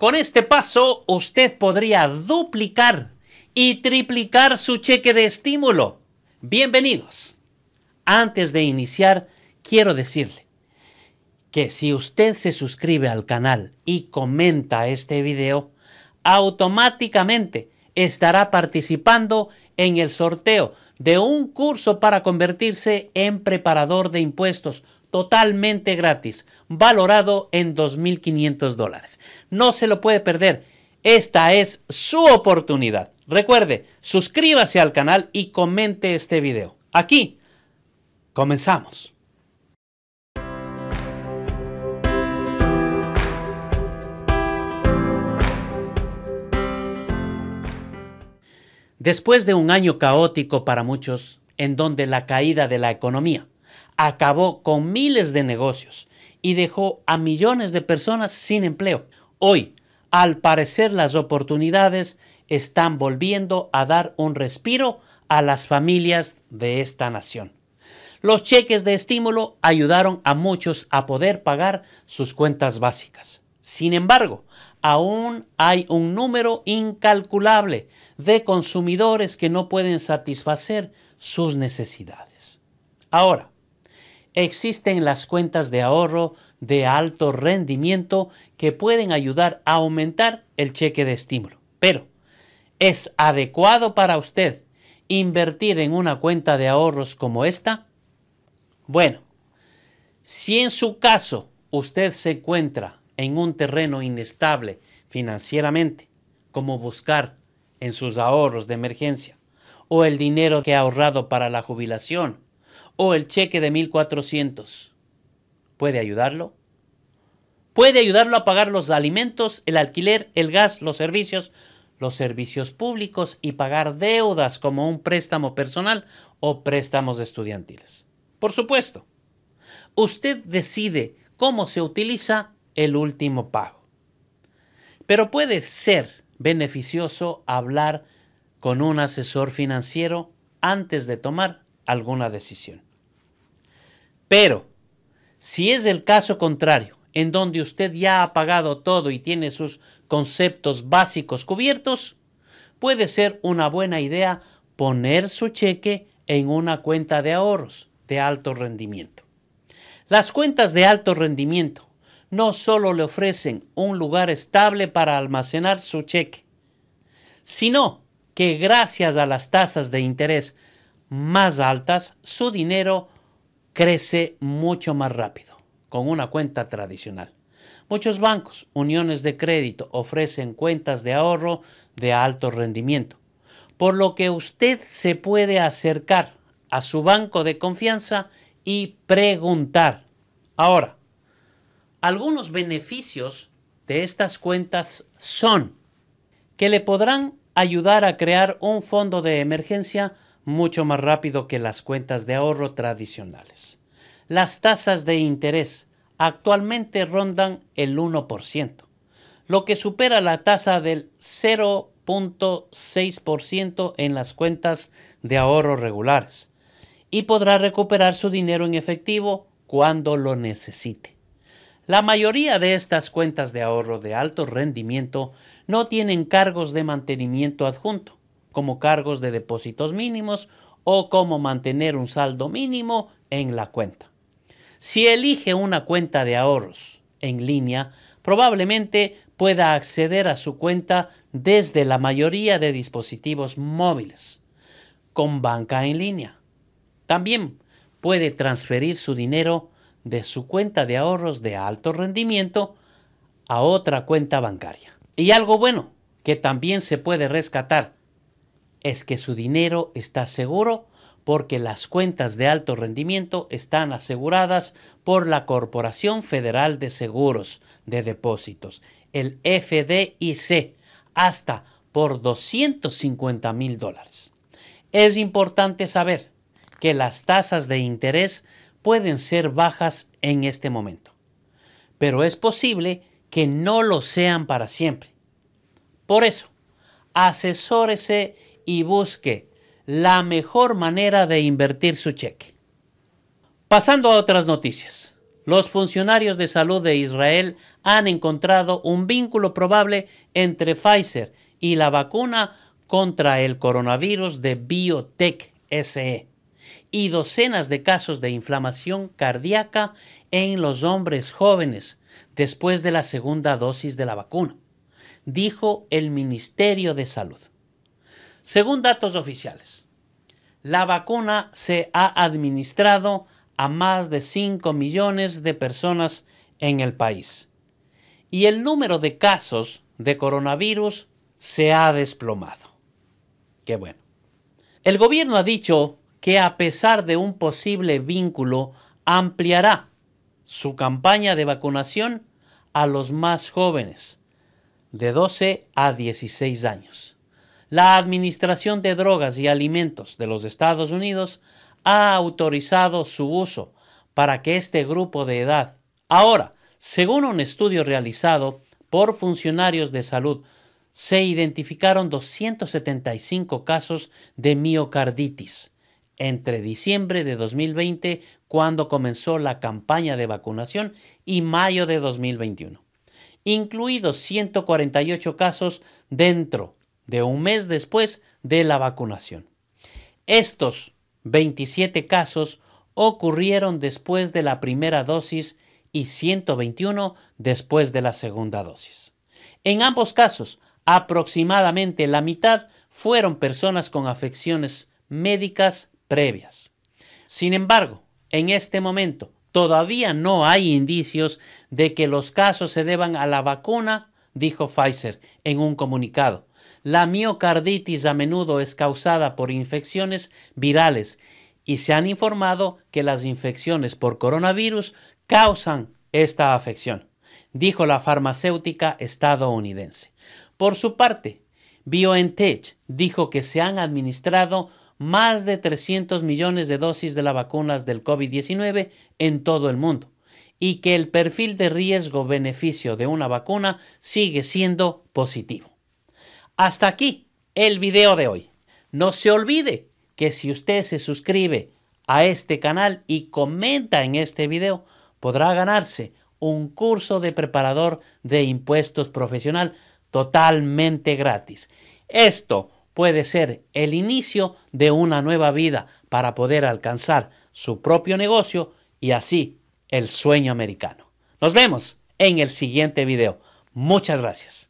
Con este paso usted podría duplicar y triplicar su cheque de estímulo. Bienvenidos. Antes de iniciar, quiero decirle que si usted se suscribe al canal y comenta este video, automáticamente estará participando en el sorteo de un curso para convertirse en preparador de impuestos totalmente gratis, valorado en 2.500 dólares. No se lo puede perder. Esta es su oportunidad. Recuerde, suscríbase al canal y comente este video. Aquí, comenzamos. Después de un año caótico para muchos, en donde la caída de la economía acabó con miles de negocios y dejó a millones de personas sin empleo. Hoy, al parecer, las oportunidades están volviendo a dar un respiro a las familias de esta nación. Los cheques de estímulo ayudaron a muchos a poder pagar sus cuentas básicas. Sin embargo, aún hay un número incalculable de consumidores que no pueden satisfacer sus necesidades. Ahora, existen las cuentas de ahorro de alto rendimiento que pueden ayudar a aumentar el cheque de estímulo. Pero, ¿es adecuado para usted invertir en una cuenta de ahorros como esta? Bueno, si en su caso usted se encuentra en un terreno inestable financieramente, como buscar en sus ahorros de emergencia o el dinero que ha ahorrado para la jubilación, o el cheque de 1.400. ¿Puede ayudarlo? Puede ayudarlo a pagar los alimentos, el alquiler, el gas, los servicios, los servicios públicos y pagar deudas como un préstamo personal o préstamos estudiantiles. Por supuesto, usted decide cómo se utiliza el último pago. Pero puede ser beneficioso hablar con un asesor financiero antes de tomar alguna decisión. Pero si es el caso contrario, en donde usted ya ha pagado todo y tiene sus conceptos básicos cubiertos, puede ser una buena idea poner su cheque en una cuenta de ahorros de alto rendimiento. Las cuentas de alto rendimiento no solo le ofrecen un lugar estable para almacenar su cheque, sino que gracias a las tasas de interés más altas, su dinero crece mucho más rápido con una cuenta tradicional. Muchos bancos, uniones de crédito ofrecen cuentas de ahorro de alto rendimiento, por lo que usted se puede acercar a su banco de confianza y preguntar. Ahora, algunos beneficios de estas cuentas son que le podrán ayudar a crear un fondo de emergencia mucho más rápido que las cuentas de ahorro tradicionales. Las tasas de interés actualmente rondan el 1%, lo que supera la tasa del 0.6% en las cuentas de ahorro regulares, y podrá recuperar su dinero en efectivo cuando lo necesite. La mayoría de estas cuentas de ahorro de alto rendimiento no tienen cargos de mantenimiento adjunto, como cargos de depósitos mínimos o como mantener un saldo mínimo en la cuenta. Si elige una cuenta de ahorros en línea, probablemente pueda acceder a su cuenta desde la mayoría de dispositivos móviles, con banca en línea. También puede transferir su dinero de su cuenta de ahorros de alto rendimiento a otra cuenta bancaria. Y algo bueno que también se puede rescatar es que su dinero está seguro porque las cuentas de alto rendimiento están aseguradas por la Corporación Federal de Seguros de Depósitos, el FDIC, hasta por 250 mil dólares. Es importante saber que las tasas de interés pueden ser bajas en este momento, pero es posible que no lo sean para siempre. Por eso, asesórese y busque la mejor manera de invertir su cheque. Pasando a otras noticias. Los funcionarios de salud de Israel han encontrado un vínculo probable entre Pfizer y la vacuna contra el coronavirus de Biotech SE y docenas de casos de inflamación cardíaca en los hombres jóvenes después de la segunda dosis de la vacuna, dijo el Ministerio de Salud. Según datos oficiales, la vacuna se ha administrado a más de 5 millones de personas en el país. Y el número de casos de coronavirus se ha desplomado. Qué bueno. El gobierno ha dicho que a pesar de un posible vínculo, ampliará su campaña de vacunación a los más jóvenes, de 12 a 16 años. La Administración de Drogas y Alimentos de los Estados Unidos ha autorizado su uso para que este grupo de edad. Ahora, según un estudio realizado por funcionarios de salud, se identificaron 275 casos de miocarditis entre diciembre de 2020, cuando comenzó la campaña de vacunación, y mayo de 2021, incluidos 148 casos dentro de un mes después de la vacunación. Estos 27 casos ocurrieron después de la primera dosis y 121 después de la segunda dosis. En ambos casos, aproximadamente la mitad fueron personas con afecciones médicas previas. Sin embargo, en este momento todavía no hay indicios de que los casos se deban a la vacuna, dijo Pfizer en un comunicado, la miocarditis a menudo es causada por infecciones virales y se han informado que las infecciones por coronavirus causan esta afección, dijo la farmacéutica estadounidense. Por su parte, BioNTech dijo que se han administrado más de 300 millones de dosis de las vacunas del COVID-19 en todo el mundo y que el perfil de riesgo-beneficio de una vacuna sigue siendo positivo. Hasta aquí el video de hoy. No se olvide que si usted se suscribe a este canal y comenta en este video, podrá ganarse un curso de preparador de impuestos profesional totalmente gratis. Esto puede ser el inicio de una nueva vida para poder alcanzar su propio negocio y así el sueño americano. Nos vemos en el siguiente video. Muchas gracias.